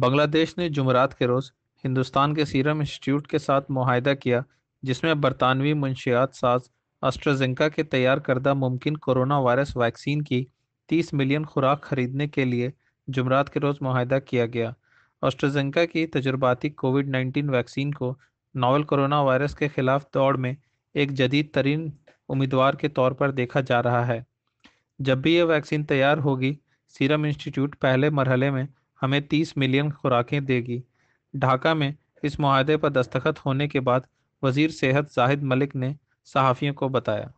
बांग्लादेश ने जुमरात के रोज़ हिंदुस्तान के सीरम इंस्टीट्यूट के साथ माहिदा किया जिसमें बरतानवी मुंशियात साज अस्ट्राजेंका के तैयार करदा मुमकिन कोरोना वायरस वैक्सीन की 30 मिलियन खुराक खरीदने के लिए जुमरात के रोज़ माहिदा किया गया ऑस्ट्राजेंका की तजुर्बाती कोविड 19 वैक्सीन को नावल कोरोना वायरस के खिलाफ दौड़ में एक जदीद तरीन उम्मीदवार के तौर पर देखा जा रहा है जब भी यह वैक्सीन तैयार होगी सीरम इंस्टीट्यूट पहले मरहले में हमें 30 मिलियन खुराकें देगी ढाका में इस माहदे पर दस्तखत होने के बाद वजीर सेहत जाहिद मलिक ने सहाफ़ियों को बताया